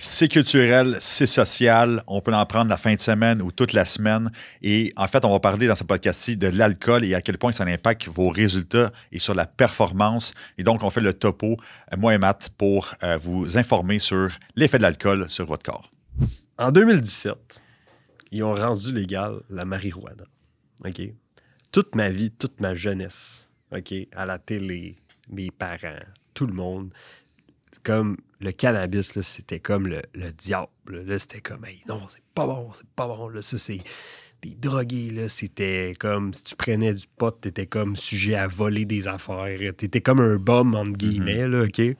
C'est culturel, c'est social. On peut en prendre la fin de semaine ou toute la semaine. Et en fait, on va parler dans ce podcast-ci de l'alcool et à quel point ça impacte vos résultats et sur la performance. Et donc, on fait le topo, euh, moi et Matt, pour euh, vous informer sur l'effet de l'alcool sur votre corps. En 2017, ils ont rendu légal la marijuana. OK? Toute ma vie, toute ma jeunesse, OK? À la télé, mes parents, tout le monde, comme le cannabis, c'était comme le, diable. c'était comme, non, c'est pas bon, c'est pas bon. Là, ça, c'est des drogués. c'était comme, si tu prenais du pot, t'étais comme sujet à voler des affaires. T'étais comme un bum, entre mhm. guillemets, OK? Puis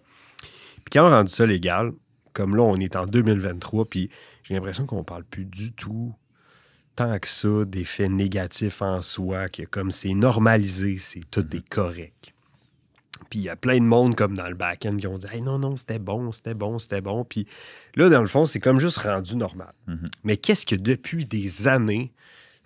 quand on a rendu ça légal, comme là, on est en 2023, puis j'ai l'impression qu'on parle plus du tout tant que ça faits négatifs en soi, que comme c'est normalisé, c'est tout mhm. est correct. Puis il y a plein de monde comme dans le back-end qui ont dit non, non, c'était bon, c'était bon, c'était bon. Puis là, dans le fond, c'est comme juste rendu normal. Mhm. Mais qu'est-ce que depuis des années,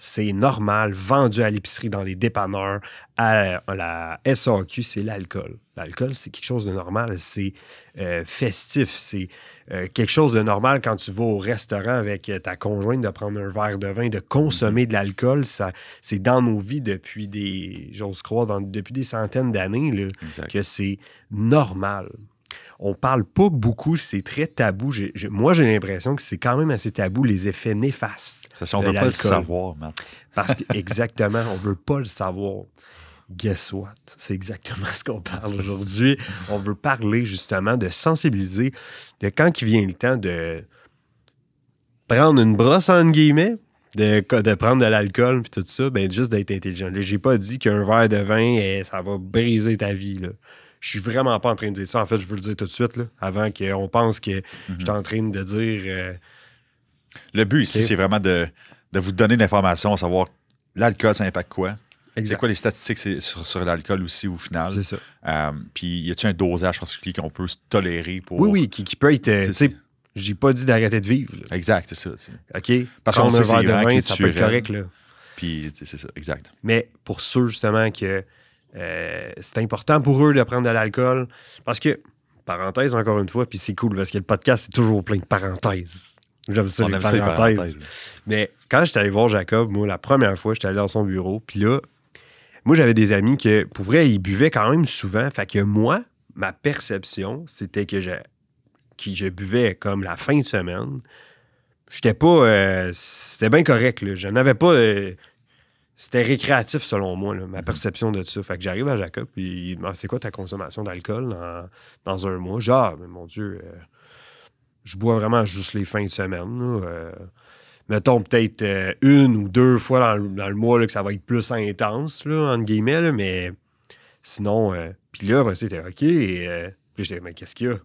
c'est normal, vendu à l'épicerie, dans les dépanneurs, à la SAQ, c'est l'alcool. L'alcool, c'est quelque chose de normal, c'est euh, festif, c'est euh, quelque chose de normal quand tu vas au restaurant avec ta conjointe de prendre un verre de vin, de consommer de l'alcool. Ça, c'est dans nos vies depuis des, j'ose depuis des centaines d'années que c'est normal on parle pas beaucoup, c'est très tabou. moi, j'ai l'impression que c'est quand même assez tabou les effets néfastes. on qu'on veut pas le savoir, man. Parce que, exactement, on veut pas le savoir. Guess what? C'est exactement ce qu'on parle aujourd'hui. On veut parler justement de sensibiliser, de quand il vient le temps de prendre une brosse, entre guillemets, de, prendre de l'alcool puis tout ça, ben juste d'être intelligent. J'ai pas dit qu'un verre de vin, eh, ça va briser ta vie. Là. Je suis vraiment pas en train de dire ça. En fait, je veux le dire tout de suite, là, avant qu'on pense que je suis mhm. en train de dire. Euh, le but ici, c'est vraiment de, vous donner l'information, savoir l'alcool, ça impacte quoi. C'est quoi les statistiques sur, l'alcool aussi au final? C'est ça. Euh, puis y a-t-il un dosage particulier qu'on peut tolérer pour. Oui, oui, qui, peut être. Euh, tu sais, J'ai pas dit d'arrêter de vivre. Exact, c'est ça. OK? Parce qu'on un verre de vin, ça peut être correct. Là. Puis c'est ça, exact. Mais pour ceux justement que euh, c'est important pour eux de prendre de l'alcool parce que, parenthèse encore une fois, puis c'est cool parce que le podcast, c'est toujours plein de parenthèses. J'aime ça, les parenthèses. Mais quand j'étais allé voir Jacob, moi, la première fois, j'étais allé dans son bureau, puis là, moi, j'avais des amis que, pour vrai, ils buvaient quand même souvent. Fait que moi, ma perception, c'était que je, que je buvais comme la fin de semaine. J'étais pas. Euh, c'était bien correct, là. Je n'avais pas. Euh, c'était récréatif selon moi, ma perception de ça. Fait que j'arrive à Jacob, puis il demande c'est quoi ta consommation d'alcool dans, un mois? Genre, ah, mais mon Dieu, euh, je bois vraiment juste les fins de semaine. Euh, mettons peut-être euh, une ou deux fois dans, le mois que ça va être plus intense, là, entre guillemets, mais sinon, puis là, c'était OK. puis j'étais, mais qu'est-ce qu'il y a?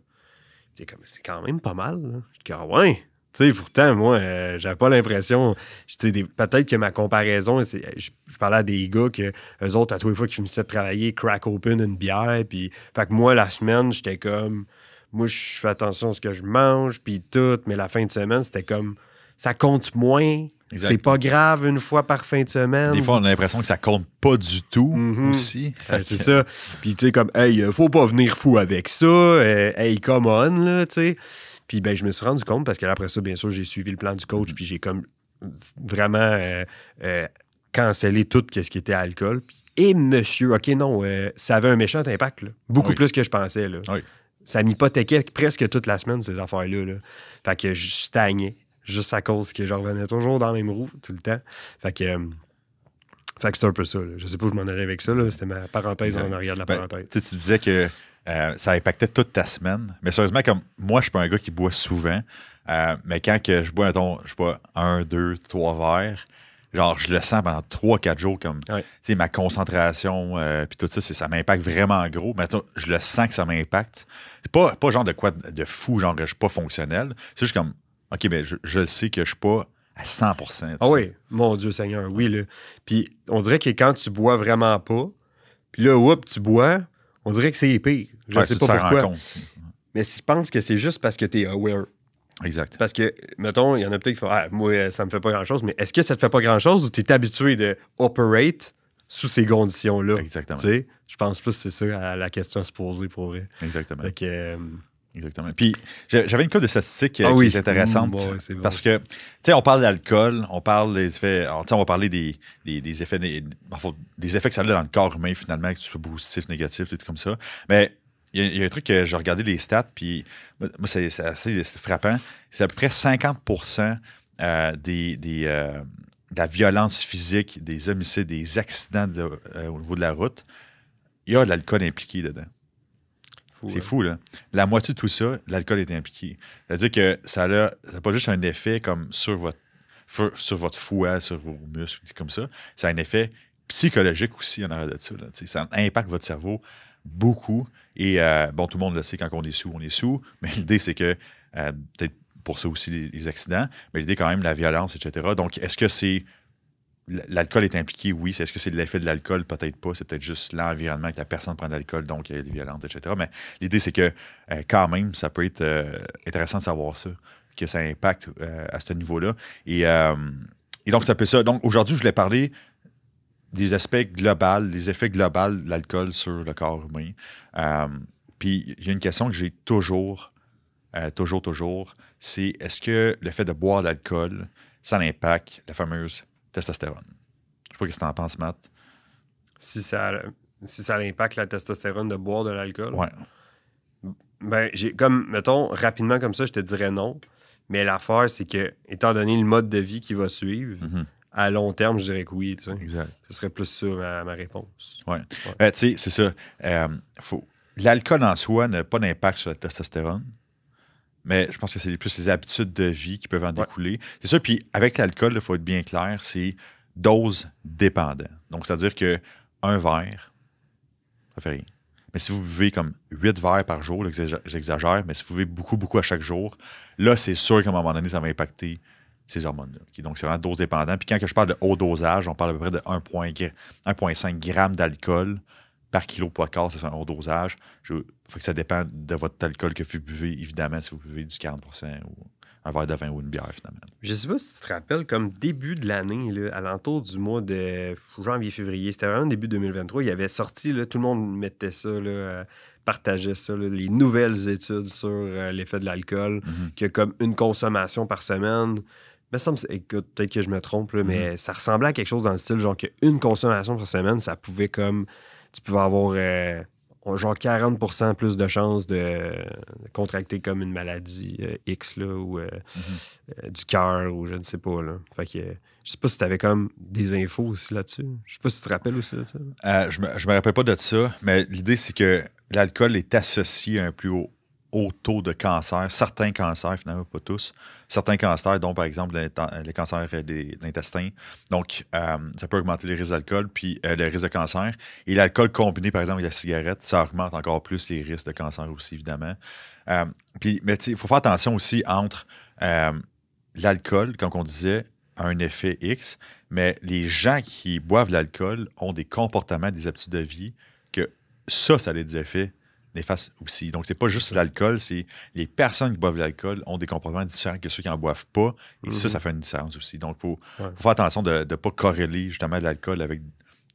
c'est quand même pas mal. Je dis, ah ouais, T'sais, pourtant, moi, euh, j'avais pas l'impression. Peut-être que ma comparaison, euh, je, je, parlais à des gars que eux autres, à tous les fois qu'ils finissaient de travailler, crack open une bière. Puis, fait que moi, la semaine, j'étais comme. Moi, je fais attention à ce que je mange, puis tout. Mais la fin de semaine, c'était comme. Ça compte moins. C'est pas grave une fois par fin de semaine. Des fois, on a l'impression que ça compte pas du tout mm-hmm. aussi. c'est ça. Puis, tu sais, comme, hey, euh, faut pas venir fou avec ça. Hey, come on, là, tu sais. Puis ben, je me suis rendu compte parce qu'après ça, bien sûr, j'ai suivi le plan du coach, mhm. puis j'ai comme vraiment euh, euh, cancellé tout ce qui était alcool. Et monsieur, OK, non, euh, ça avait un méchant impact, beaucoup plus que je pensais. Là. Ça m'hypothéquait presque toute la semaine, ces affaires-là. Fait que je stagnais juste à cause que je revenais toujours dans la même roue tout le temps. Fait que. Euh, fait que c'est un peu ça. Je sais pas où je m'en allais avec ça. C'était ma parenthèse en arrière de la ben, parenthèse. Tu disais que euh, ça impactait toute ta semaine. Mais sérieusement, comme moi, je suis pas un gars qui boit souvent. Euh, mais quand que je bois, ton, je bois un, deux, trois verres, genre, je le sens pendant trois, quatre jours comme, ma concentration, euh, puis tout ça, ça m'impacte vraiment gros. Mais je le sens que ça m'impacte. C'est pas, pas genre de quoi de fou, genre, je suis pas fonctionnel. C'est juste comme, OK, mais ben, je, je sais que je suis pas à 100 Ah oui, mon Dieu Seigneur, oui. Puis on dirait que quand tu bois vraiment pas, puis là, oups, tu bois, on dirait que c'est épais. Je ne sais pas pourquoi. mais je pense que c'est juste parce que tu es aware. Exact. Parce que, mettons, il y en a peut-être qui font ah, Moi, ça me fait pas grand-chose, mais est-ce que ça te fait pas grand-chose ou tu es habitué de operate sous ces conditions-là Exactement. je pense plus que c'est ça la question à se poser pour vrai. Exactement. Euh, Exactement. Puis j'avais une couple de statistiques euh, ah qui est intéressante. Mmh, parce que, tu sais, on parle d'alcool, on parle des effets, on va parler des, des, effets, des, effets que ça a dans le corps humain, finalement, que tu sois positif, négatif, tout comme ça. Mais il y, a un truc que j'ai regardé les stats, puis moi, c'est assez frappant. C'est à peu près 50 euh, des, des euh, de la violence physique, des homicides, des accidents de, au niveau de la route, il y a de l'alcool impliqué dedans. C'est fou, là. La moitié de tout ça, l'alcool est impliqué. C'est-à-dire que ça a, pas juste un effet comme sur votre, sur votre foie, sur vos muscles, comme ça. Ça a un effet psychologique aussi en arrière de ça. ça impacte votre cerveau beaucoup. Et euh, bon, tout le monde le sait, quand on est sous, on est sous. Mais l'idée, c'est que, euh, peut-être pour ça aussi, les, les accidents, mais l'idée, quand même, la violence, etc. Donc, est-ce que c'est L'alcool est impliqué, oui. Est-ce que c'est l'effet de l'alcool? Peut-être pas. C'est peut-être juste l'environnement que la personne prend de l'alcool, donc elle est violente, etc. Mais l'idée, c'est que euh, quand même, ça peut être euh, intéressant de savoir ça, que ça impacte euh, à ce niveau-là. Et, donc, ça peut ça. Donc, aujourd'hui, je voulais parler des aspects globaux, des effets globaux de l'alcool sur le corps humain. Puis, il y a une question que j'ai toujours, toujours, toujours, c'est est-ce que le fait de boire de l'alcool, ça impacte la fameuse testostérone. Je sais pas ce que tu en penses, Matt. Si ça, si ça impacte la testostérone de boire de l'alcool? Ouais. Ben, j'ai comme, mettons, rapidement comme ça, je te dirais non. Mais l'affaire, c'est que, étant donné le mode de vie qui va suivre, mhm. à long terme, je dirais que oui. Exact. Ce serait plus sûr ma, ma réponse. Oui. Euh, tu sais, c'est ça. Euh, l'alcool en soi n'a pas d'impact sur la testostérone mais je pense que c'est plus les habitudes de vie qui peuvent en découler. C'est ça, puis avec l'alcool, il faut être bien clair, c'est dose dépendant. Donc, c'est-à-dire que un verre, ça fait rien. Mais si vous buvez comme 8 verres par jour, j'exagère, mais si vous buvez beaucoup, beaucoup à chaque jour, là, c'est sûr qu'à un moment donné, ça va impacter ces hormones-là. Donc, c'est vraiment dose dépendant. Puis quand je parle de haut dosage, on parle à peu près de 1,5 g d'alcool par kilo poids corps, c'est un haut dosage. Je fait que ça dépend de votre alcool que vous buvez, évidemment, si vous buvez du 40 ou un verre de vin ou une bière, finalement. Je sais pas si tu te rappelles, comme début de l'année, à l'entour du mois de janvier-février, c'était vraiment début 2023, il y avait sorti, là, tout le monde mettait ça, là, euh, partageait ça, les nouvelles études sur euh, l'effet de l'alcool, mm-hmm. qu'il y a comme une consommation par semaine. Mais ça me... écoute, peut-être que je me trompe, mais mm-hmm. ça ressemblait à quelque chose dans le style, genre qu'une consommation par semaine, ça pouvait comme. Tu pouvais avoir. Euh, genre 40 plus de chances de, contracter comme une maladie euh, X là, ou euh, mm-hmm. euh, du cœur ou je ne sais pas. Là. Fait que, je sais pas si tu avais comme des infos aussi là-dessus. Je sais pas si tu te rappelles aussi de ça. je, me, je me rappelle pas de ça, mais l'idée c'est que l'alcool est associé à un plus haut au taux de cancer, certains cancers, finalement, pas tous, certains cancers, dont par exemple les cancers de l'intestin. Donc, euh, ça peut augmenter les risques d'alcool, puis euh, les risques de cancer. Et l'alcool combiné, par exemple, avec la cigarette, ça augmente encore plus les risques de cancer aussi, évidemment. Euh, puis, mais il faut faire attention aussi entre l'alcool, comme on disait, a un effet X, mais les gens qui boivent l'alcool ont des comportements, des habitudes de vie que ça, ça a des effets néfaste aussi. Donc, c'est pas juste l'alcool, c'est les personnes qui boivent de l'alcool ont des comportements différents que ceux qui n'en boivent pas. Et ça, mm-hmm. ça fait une différence aussi. Donc, il faut, faire attention de ne pas corréler justement l'alcool avec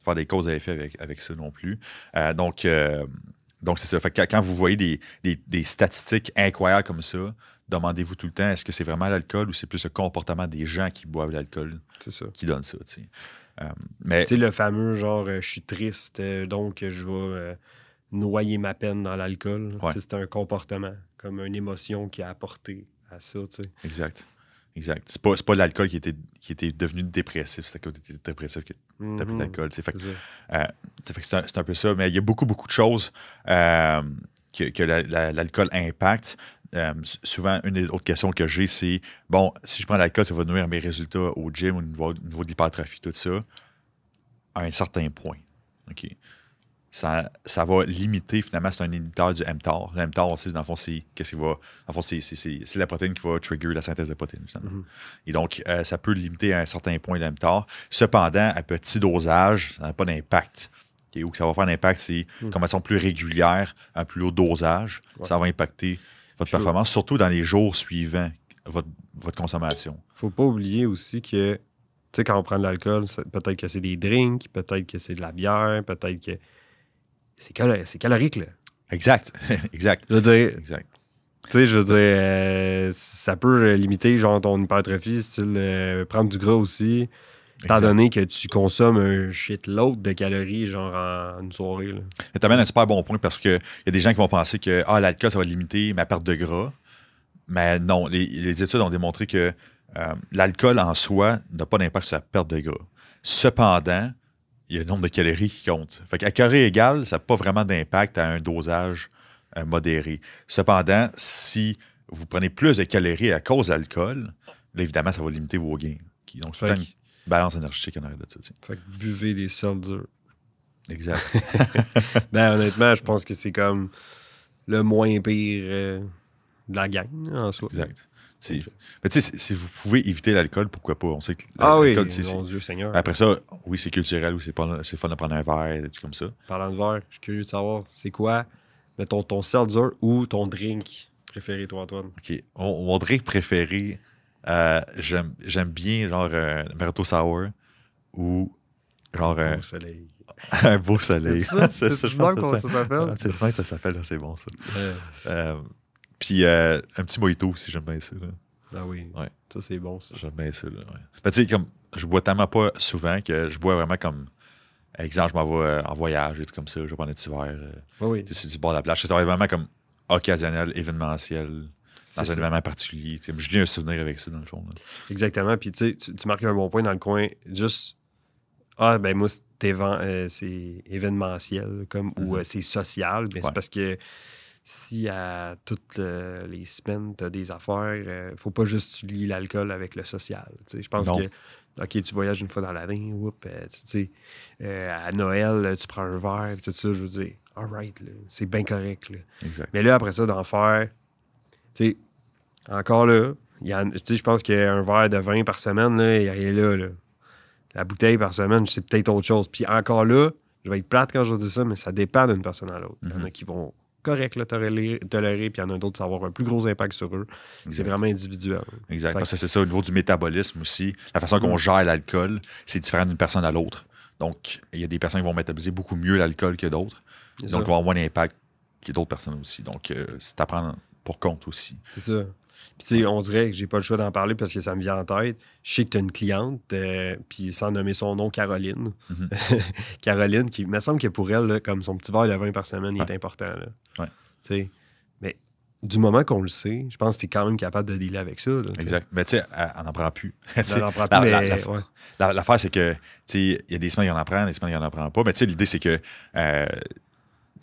faire des causes à effet avec, avec ça non plus. Euh, donc, euh, donc c'est ça. Fait que quand vous voyez des, statistiques incroyables comme ça, demandez-vous tout le temps est-ce que c'est vraiment l'alcool ou c'est plus le comportement des gens qui boivent l'alcool qui donne ça. Euh, mais... Tu sais, le fameux genre, je suis triste, donc je vais noyer ma peine dans l'alcool. C'est un comportement, comme une émotion qui a apporté à ça. sais. Exact. Exact. C'est pas, pas l'alcool qui était, qui était devenu dépressif, c'est quand tu étais dépressif que mhm. tu de l'alcool. Fait, c'est un, peu ça. Mais il y a beaucoup, beaucoup de choses euh, que, que l'alcool impacte. Euh, souvent, une des autres questions que j'ai, c'est bon, si je prends l'alcool, ça va nuire mes résultats au gym, au niveau, au niveau de l'hypertrophie, tout ça, à un certain point. OK ça, va limiter, finalement, c'est un inhibiteur du mTOR. Le mTOR, dans le fond, c'est ce va. c'est la protéine qui va trigger la synthèse de protéines, mm-hmm. Et donc, euh, ça peut limiter à un certain point le mTOR. Cependant, à petit dosage, ça n'a pas d'impact. Et où que ça va faire un c'est mm. comme elles sont plus régulières, à plus haut dosage, ça va impacter votre performance, surtout dans les jours suivants, votre, votre consommation. faut pas oublier aussi que, tu sais, quand on prend de l'alcool, peut-être que c'est des drinks, peut-être que c'est de la bière, peut-être que c'est calorique, là. Exact, exact. Je veux dire, exact. Tu sais, je veux euh, ça peut euh, limiter genre ton hypertrophie, euh, prendre du gras aussi, étant donné que tu consommes un shitload de calories genre en une soirée. Là. Tu amènes un super bon point parce qu'il y a des gens qui vont penser que ah, l'alcool, ça va limiter ma perte de gras. Mais non, les, études ont démontré que l'alcool en soi n'a pas d'impact sur la perte de gras. Cependant, il y a le nombre de calories qui compte. Fait qu'à carré égal, ça n'a pas vraiment d'impact à un dosage euh, modéré. Cependant, si vous prenez plus de calories à cause d'alcool, évidemment, ça va limiter vos gains. Donc, c'est une balance énergétique en arrière de ça. Fait que buvez des sels durs. Exact. Ben, honnêtement, je pense que c'est comme le moins pire euh, de la gang en soi. Exact. Mais tu sais, si vous pouvez éviter l'alcool, pourquoi pas? On sait que ah l'alcool, oui, mon Dieu Seigneur. Après ça, oui, c'est culturel, ou c'est, pas, c'est fun de prendre un verre, des trucs comme ça. Parlant de verre, je suis curieux de savoir, c'est quoi, ton, ton seltzer ou ton drink préféré, toi, Antoine? OK. Mon, drink préféré, euh, j'aime, bien, genre, un euh, Merito Sour ou, genre, un... Beau euh, soleil. un beau soleil. C'est ça, c'est, ça, s'appelle? C'est ça ça s'appelle, c'est bon, ça. Puis euh, un petit mojito aussi, j'aime bien ça. Ah oui. Ouais. Ça, c'est bon, ça. J'aime bien ça. Ben, tu sais, comme je bois tellement pas souvent que je bois vraiment comme. Exemple, je m'en vais euh, en voyage et tout comme ça, je vais prendre un petit verre. Euh, oui. C'est du bord de la plage. C'est vraiment comme occasionnel, événementiel dans un événement particulier. Je lis un souvenir avec ça, dans le fond. Exactement. Puis tu, sais, tu marques un bon point dans le coin. Juste, ah, ben moi, c'est événementiel, comme, ou mm-hmm. c'est social. mais C'est parce que si à toutes euh, les semaines, tu as des affaires, ne euh, faut pas juste tu l'alcool avec le social. Je pense que, OK, tu voyages une fois dans la whoop, euh, à Noël, tu prends un verre, tout ça, je veux dire, all right, c'est bien correct. Mais là, après ça, d'en faire, tu encore là, je pense qu'un verre de vin par semaine, là, il est là, là. La bouteille par semaine, c'est peut-être autre chose. Puis encore là, je vais être plate quand je dis ça, mais ça dépend d'une personne à l'autre. Il y en a mhm. qui vont correct le tolérer, puis il y en a d'autres, qui va avoir un plus gros impact sur eux. C'est vraiment individuel. Exact. Parce que c'est ça, au niveau du métabolisme aussi, la façon qu'on mm. gère l'alcool, c'est différent d'une personne à l'autre. Donc, il y a des personnes qui vont métaboliser beaucoup mieux l'alcool que d'autres. Donc, vont vont avoir moins d'impact que d'autres personnes aussi. Donc, euh, c'est à prendre pour compte aussi. C'est ça tu sais, on dirait que j'ai pas le choix d'en parler parce que ça me vient en tête. Je sais que tu as une cliente, euh, puis sans nommer son nom, Caroline. Mhm. Caroline, qui, me semble que pour elle, comme son petit verre de vin par semaine, il est important. Tu sais, mais du moment qu'on le sait, je pense que tu es quand même capable de dealer avec ça. exact. Mais tu sais, on n'en prend plus. on n'en prend plus. L'affaire, c'est que, tu sais, il y a des semaines, il en prend, des semaines, il en prend pas. Mais tu sais, l'idée, c'est que. Euh,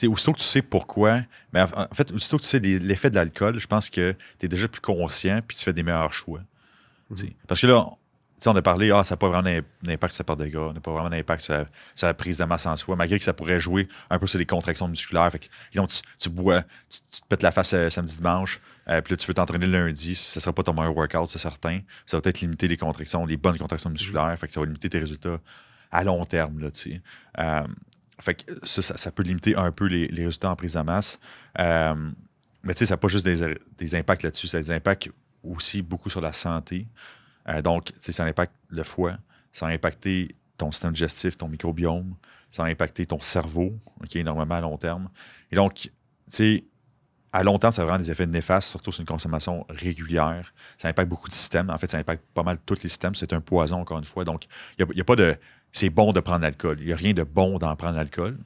aussitôt que tu sais pourquoi, mais en fait, aussitôt que tu sais l'effet de l'alcool, je pense que tu es déjà plus conscient puis tu fais des meilleurs choix. Mhm. Parce que là, on a parlé, ah, ça n'a pas vraiment d'impact sur la de gras, n'a pas vraiment d'impact sur, la prise de masse en soi, malgré que ça pourrait jouer un peu sur les contractions musculaires. Fait que, tu, bois, tu, te pètes la face euh, samedi, dimanche, euh, puis là, tu veux t'entraîner lundi, ce ne sera pas ton meilleur workout, c'est certain. Ça va peut-être limiter les contractions, les bonnes contractions musculaires, fait que ça va limiter tes résultats à long terme, là, tu sais. Euh, fait que ça, ça, peut limiter un peu les, résultats en prise en masse. Euh, mais tu sais, ça n'a pas juste des, impacts là-dessus, ça a des impacts aussi beaucoup sur la santé. Euh, donc, tu sais, ça impacte le foie, ça a impacté ton système digestif, ton microbiome, ça a impacté ton cerveau, qui est énormément à long terme. Et donc, tu sais, à long terme, ça a vraiment des effets néfastes, surtout sur une consommation régulière. Ça impacte beaucoup de systèmes. En fait, ça impacte pas mal tous les systèmes. C'est un poison, encore une fois. Donc, il n'y a, pas de c'est bon de prendre l'alcool. Il n'y a rien de bon d'en prendre l'alcool.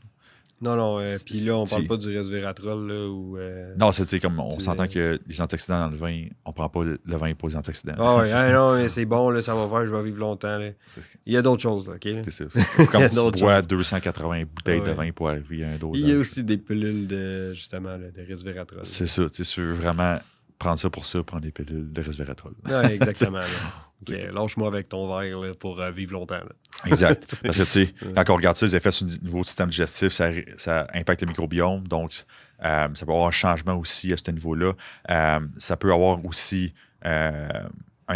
Non, non. Euh, puis là, on ne parle pas du resveratrol. Là, euh, non, c'est comme on s'entend euh, que les antioxydants dans le vin, on prend pas le, vin pour les antioxydants. Ah oui, ah, non, mais c'est bon, là, ça va faire, je vais vivre longtemps. Il y a d'autres choses, OK? C'est ça. Comme tu bois 280 bouteilles de vin pour arriver à un dosage. Il y a aussi des pilules de, justement, de resveratrol. C'est ça. c'est sais, vraiment prendre ça pour ça, prendre des pilules de resveratrol. Ouais, exactement. Lâche-moi avec ton verre pour euh, vivre longtemps. exact. Parce que, tu sais, quand on regarde ça, les effets sur le niveau du système digestif, ça, impacte le microbiome. Donc, euh, ça peut avoir un changement aussi à ce niveau-là. Euh, ça peut avoir aussi un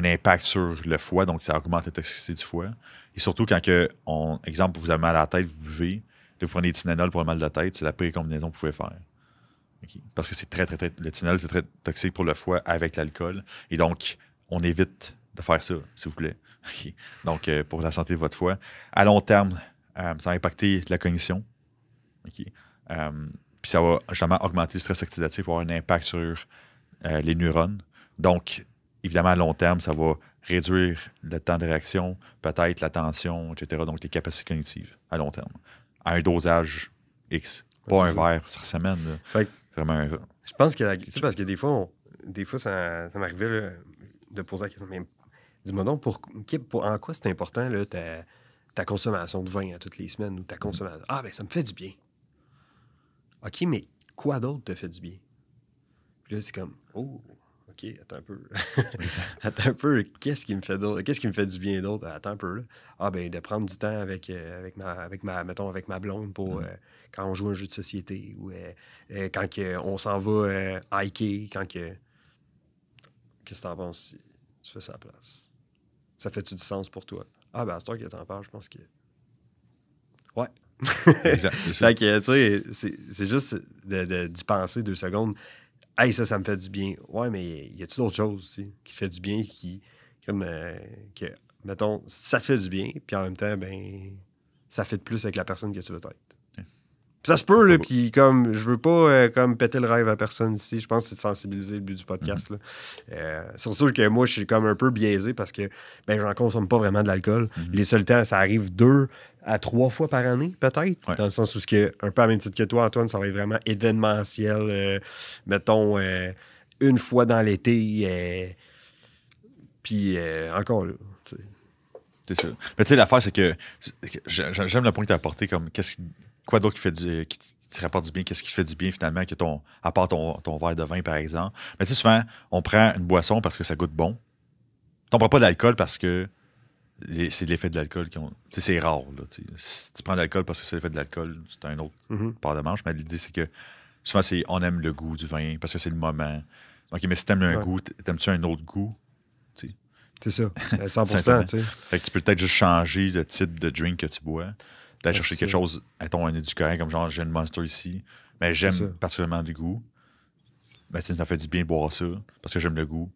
impact sur le foie, donc ça augmente la toxicité du foie. Et surtout quand, que on, exemple, vous avez mal à la tête, vous buvez, vous prenez des tinanol pour le mal de tête, c'est la pire combinaison que vous pouvez faire. Parce que c'est très, très, très, le tunnel, c'est très toxique pour le foie avec l'alcool. Et donc, on évite de faire ça, s'il vous plaît. Donc, euh, pour la santé de votre foie. À long terme, euh, ça va impacter la cognition. Euh, puis ça va justement augmenter le stress oxydatif, avoir un impact sur les neurones. Donc, évidemment, à long terme, ça va réduire le temps de réaction, peut-être la tension, etc. Donc, les capacités cognitives à long terme. À un dosage X. Pas un verre par semaine. Je pense que, parce que des fois, des fois ça, m'arrivait de poser la question, dis-moi donc, en quoi c'est important ta, consommation de vin toutes les semaines ou ta mm-hmm. consommation. Ah, ben ça me fait du bien. OK, mais quoi d'autre te fait du bien? Puis là, c'est comme, oh, OK, attends un peu. attends un peu, qu'est-ce qui me fait Qu'est-ce qui me fait du bien d'autre? Attends un peu. Là. Ah ben de prendre du temps avec, euh, ma mettons avec ma blonde pour mm-hmm. euh, quand on joue un jeu de société ou euh, euh, quand on s'en va hiker, euh, quand que. Qu'est-ce que t'en penses si tu fais ça à la place? Ça fait-tu du sens pour toi? Ah, ben, c'est toi qui t'en parles, je pense que. Ouais. exact. fait que, tu sais, c'est juste d'y de, de, penser deux secondes. Hey, ça, ça me fait du bien. Ouais, mais y a-tu d'autres choses aussi qui te fait du bien, qui. Comme. que, mettons, ça te fait du bien, puis en même temps, ben. Ça fait de plus avec la personne que tu veux être. Ça se peut, là, puis comme, je veux pas euh, comme péter le rêve à personne ici. Je pense que c'est de sensibiliser le but du podcast. Mhm. là euh, c'est sûr que moi, je suis comme un peu biaisé parce que ben, j'en consomme pas vraiment de l'alcool. Mhm. Les solitaires, ça arrive deux à trois fois par année, peut-être. Dans le sens où, que, un peu à même titre que toi, Antoine, ça va être vraiment événementiel. Euh, mettons, une fois dans l'été. puis encore là. C'est ça. Mais tu sais, l'affaire, c'est que j'aime le point que tu as apporté comme qu'est-ce qui quoi d'autre qui fait du, euh, qui, te rapporte du bien, qu'est-ce qui fait du bien finalement, que ton, à part ton, ton verre de vin, par exemple. Mais tu sais, souvent, on prend une boisson parce que ça goûte bon. On prends pas d'alcool parce que c'est l'effet de l'alcool qui c'est rare. tu prends de l'alcool parce que c'est l'effet de l'alcool, c'est un autre mm-hmm. part de manche. Mais l'idée, c'est que souvent, c'est on aime le goût du vin parce que c'est le moment. OK, mais si t'aimes un goût, t'aimes-tu un autre goût? C'est ça, 100 ben, tu tu peux peut-être juste changer le type de drink que tu bois peut ah, chercher quelque chose, mettons, un éducateur comme genre, j'ai une monster ici, mais j'aime particulièrement du goût. Ben, ça fait du bien de boire ça, parce que j'aime le goût.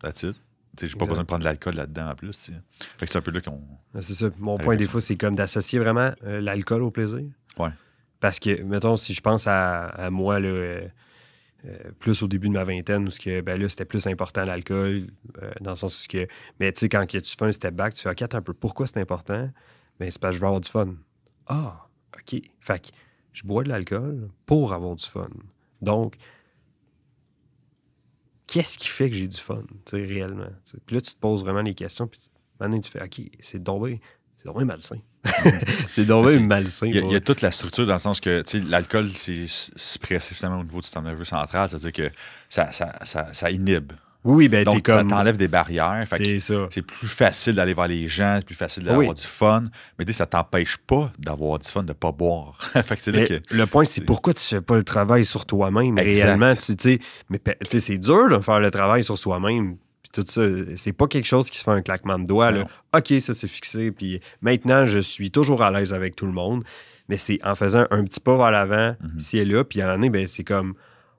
That's it. J'ai pas besoin de prendre de l'alcool là-dedans en plus. Fait que c'est un peu là qu'on. Ah, c'est ça. Mon point, des fois, c'est comme d'associer vraiment euh, l'alcool au plaisir. Ouais. Parce que, mettons, si je pense à, moi, euh, euh, plus au début de ma vingtaine, où que, ben, là, c'était plus important l'alcool, dans le sens où. Que, mais tu sais, quand tu fais un step back, tu fais OK, un peu, pourquoi c'est important? Mais ben, c'est parce que je veux avoir du fun. Ah, OK. Fait que je bois de l'alcool pour avoir du fun. Donc, qu'est-ce qui fait que j'ai du fun, tu sais, réellement? Puis là, tu te poses vraiment les questions, puis maintenant, tu fais, OK, c'est tombé, c'est tombé malsain. c'est tombé malsain. Il y, a toute la structure dans le sens que, tu sais, l'alcool, c'est suppressé finalement au niveau du système nerveux central, c'est-à-dire que ça inhibe. Oui, ben, Donc, ça t'enlève des barrières. C'est ça. C'est plus facile d'aller voir les gens, c'est plus facile d'avoir du fun. Mais tu sais, ça t'empêche pas d'avoir du fun, de pas boire. Le point, c'est pourquoi tu fais pas le travail sur toi-même réellement. Tu sais, mais c'est dur de faire le travail sur soi-même. Puis tout ça, c'est pas quelque chose qui se fait un claquement de doigts. OK, ça, c'est fixé. Puis maintenant, je suis toujours à l'aise avec tout le monde. Mais c'est en faisant un petit pas vers l'avant, c'est mhm. ici là. Puis à l'année, ben, c'est comme,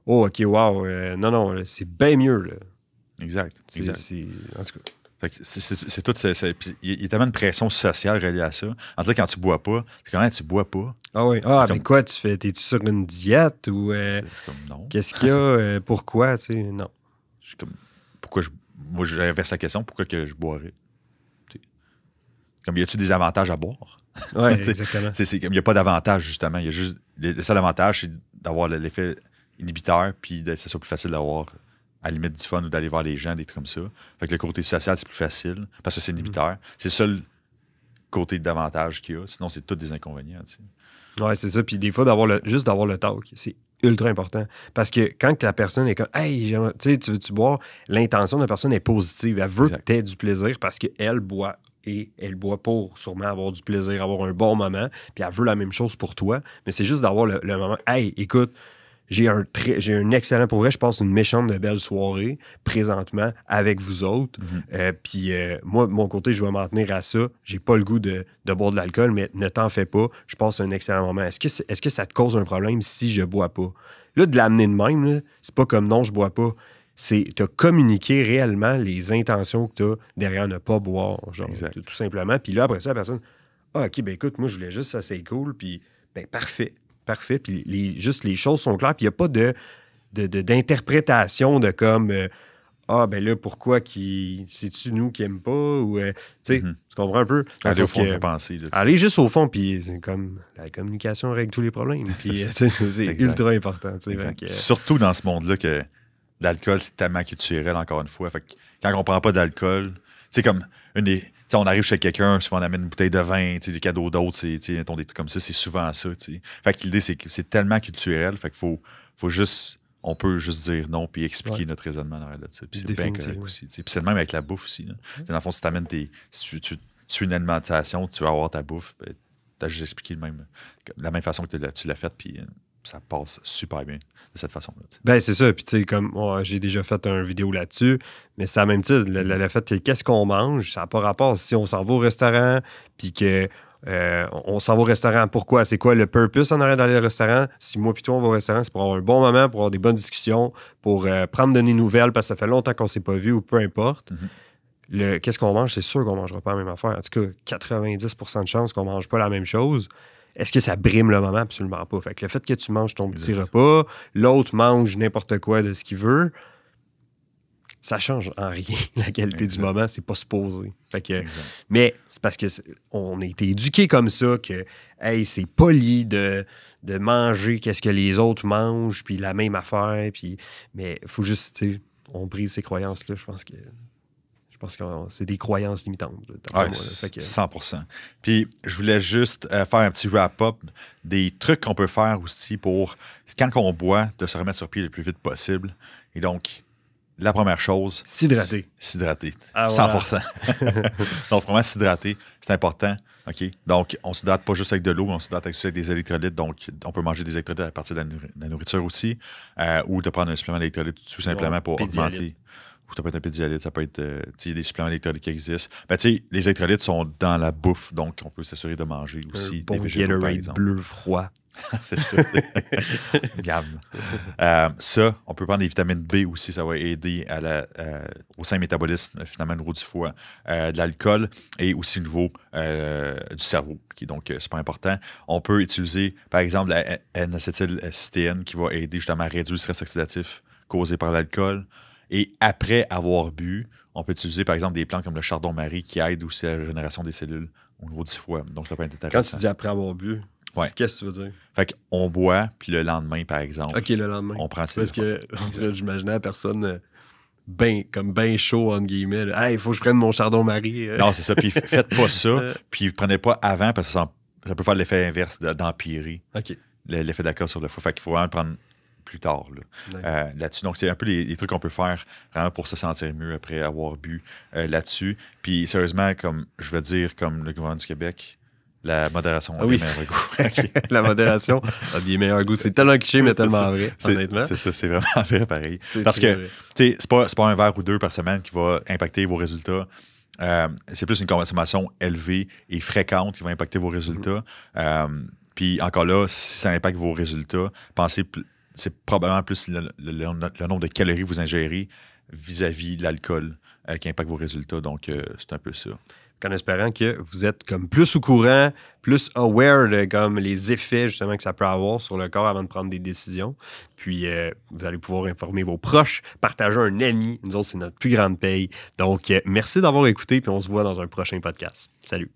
oh, OK, wow, euh, non, non, c'est bien mieux. Là. Exact. En tout cas. C'est tout. il y a tellement de pression sociale reliée à ça. En disant, quand tu bois pas, quand même, tu bois pas. Ah oui. Ah, mais quoi, tu fais? T'es-tu sur une diète ou. Euh, qu'est-ce qu'il y a? Euh, pourquoi? Tu non. Je comme. Pourquoi je. Moi, j'inverse la question. Pourquoi que je boirais? Comme, y a-tu des avantages à boire? Oui, exactement. Il n'y a pas d'avantage, justement. Y a juste, le, seul avantage, c'est d'avoir l'effet inhibiteur, puis ce soit plus facile d'avoir à la limite du fun ou d'aller voir les gens, des trucs comme ça. Fait que le côté social, c'est plus facile parce que c'est inhibiteur. C'est mm. C'est le seul côté d'avantage qu'il y a. Sinon, c'est tous des inconvénients. Tu Ouais, c'est ça. Puis des fois, juste d'avoir le talk, c'est ultra important. Parce que quand la personne est comme Hey, tu tu veux-tu boire L'intention de la personne est positive. Elle veut que tu aies du plaisir parce qu'elle boit et elle boit pour sûrement avoir du plaisir, avoir un bon moment. Puis elle veut la même chose pour toi. Mais c'est juste d'avoir le moment Hey, écoute, j'ai un, j'ai un excellent, pour vrai, je passe une méchante de belle soirée présentement avec vous autres. Mhm. Euh, puis euh, moi, de mon côté, je vais m'en tenir à ça. J'ai pas le goût de, boire de l'alcool, mais ne t'en fais pas. Je passe un excellent moment. Est-ce que, est, ce que ça te cause un problème si je bois pas? Là, de l'amener de même, c'est pas comme non, je bois pas c'est te communiquer réellement les intentions que tu as derrière ne pas boire, tout simplement. Puis là, après ça, la personne, ah, OK, ben écoute, moi, je voulais juste ça, c'est cool, puis ben parfait parfait. Puis juste les choses sont claires. Puis il n'y a pas de, d'interprétation de, comme euh, Ah, ben là, pourquoi qui c'est-tu nous qui n'aimes pas ou euh, tu sais, mhm. tu comprends un peu? aller au fond juste au fond, puis c'est comme la communication règle tous les problèmes. Puis euh, c'est ultra important. Surtout dans ce monde-là que l'alcool, c'est tellement culturel, encore une fois. Fait quand on prend pas d'alcool, c'est comme une des on arrive chez quelqu'un, souvent on amène une bouteille de vin, des cadeaux d'autres, des trucs comme ça, c'est souvent ça. Fait l'idée, c'est que c'est tellement culturel, fait qu'il faut, faut juste on peut juste dire non puis expliquer notre raisonnement derrière là c'est bien aussi. c'est le même avec la bouffe aussi. Là. Dans le fond, si, amènes tu, tu, une alimentation, tu vas avoir ta bouffe, ben, tu as juste expliqué le même, la même façon que tu l'as faite. Puis euh, ça passe super bien de cette façon-là. Ben, c'est ça. Puis, tu sais, comme moi, j'ai déjà fait une vidéo là-dessus, mais c'est à même titre. Le, fait que qu'est-ce qu'on mange, ça n'a pas rapport. Si on s'en va au restaurant, puis que. Euh, on s'en va au restaurant. Pourquoi? C'est quoi le purpose en arrêt d'aller au restaurant? Si moi puis toi, on va au restaurant, c'est pour avoir un bon moment, pour avoir des bonnes discussions, pour euh, prendre des nouvelles parce que ça fait longtemps qu'on s'est pas vu ou peu importe. Mm-hmm. Qu'est-ce qu'on mange? C'est sûr qu'on mangera pas la même affaire. En tout cas, 90 de chances qu'on mange pas la même chose. Est-ce que ça brime le moment? Absolument pas. Fait que le fait que tu manges ton petit repas, l'autre mange n'importe quoi de ce qu'il veut, ça change en rien la qualité du moment. C'est pas supposé. Fait que, mais c'est parce qu'on a été éduqué comme ça que hey, c'est poli de, manger qu'est-ce que les autres mangent, puis la même affaire. Puis, mais faut juste, on brise ces croyances-là. Je pense que parce que c'est des croyances limitantes. 100%. Puis je voulais juste euh, faire un petit wrap-up des trucs qu'on peut faire aussi pour, quand on boit, de se remettre sur pied le plus vite possible. Et donc, la première chose... S'hydrater. S'hydrater. 100%. Ah, donc, vraiment, s'hydrater, c'est important. OK? Donc, on s'hydrate pas juste avec de l'eau, on s'hydrate aussi avec des électrolytes. Donc, on peut manger des électrolytes à partir de la, nourriture aussi, euh, ou de prendre un supplément d'électrolytes tout simplement pour augmenter ça peut être un pédialyte, ça peut être euh, des suppléments électrolytes qui existent. Ben, les électrolytes sont dans la bouffe, donc on peut s'assurer de manger aussi des végétaux, par exemple. bleu froid. c'est ça. Gamme. Euh, ça, on peut prendre des vitamines B aussi, ça va aider euh, au sein métabolisme, finalement, au niveau du foie, de l'alcool et aussi au niveau du cerveau, qui est donc pas important. On peut utiliser, par exemple, la n qui va aider justement à réduire le stress oxydatif causé par l'alcool. Et après avoir bu, on peut utiliser par exemple des plantes comme le chardon-marie qui aide aussi à la génération des cellules au niveau du foie. Donc ça peut être intéressant. Quand tu dis après avoir bu, qu'est-ce que tu veux dire? Fait qu'on boit, puis le lendemain par exemple. OK, le lendemain. On prend Parce que j'imaginais la personne euh, ben, comme ben chaud, entre guillemets. il faut que je prenne mon chardon-marie. Euh. Non, c'est ça. Puis faites pas ça. Euh. Puis prenez pas avant parce que ça, peut faire l'effet inverse d'empirer. OK. L'effet d'accord sur le foie. Fait qu'il faut vraiment prendre plus tard euh, là-dessus. Donc, c'est un peu les, trucs qu'on peut faire vraiment pour se sentir mieux après avoir bu euh, là-dessus. Puis, sérieusement, comme je veux dire, comme le gouvernement du Québec, la modération a ah des meilleurs goûts. la modération a des meilleurs goûts. C'est tellement cliché, mais tellement vrai, honnêtement. C'est ça, c'est vraiment vrai, pareil. Parce que, tu sais, c'est pas, pas un verre ou deux par semaine qui va impacter vos résultats. Euh, c'est plus une consommation élevée et fréquente qui va impacter vos résultats. Mm-hmm. puis encore là, si ça impacte vos résultats, pensez c'est probablement plus le, nombre de calories que vous ingérez vis-à-vis de l'alcool euh, qui impacte vos résultats. Donc, euh, c'est un peu ça. En espérant que vous êtes comme plus au courant, plus aware de comme les effets justement que ça peut avoir sur le corps avant de prendre des décisions. Puis euh, vous allez pouvoir informer vos proches, partager un ami. Nous autres, c'est notre plus grande paye. Donc, merci d'avoir écouté, puis on se voit dans un prochain podcast. Salut.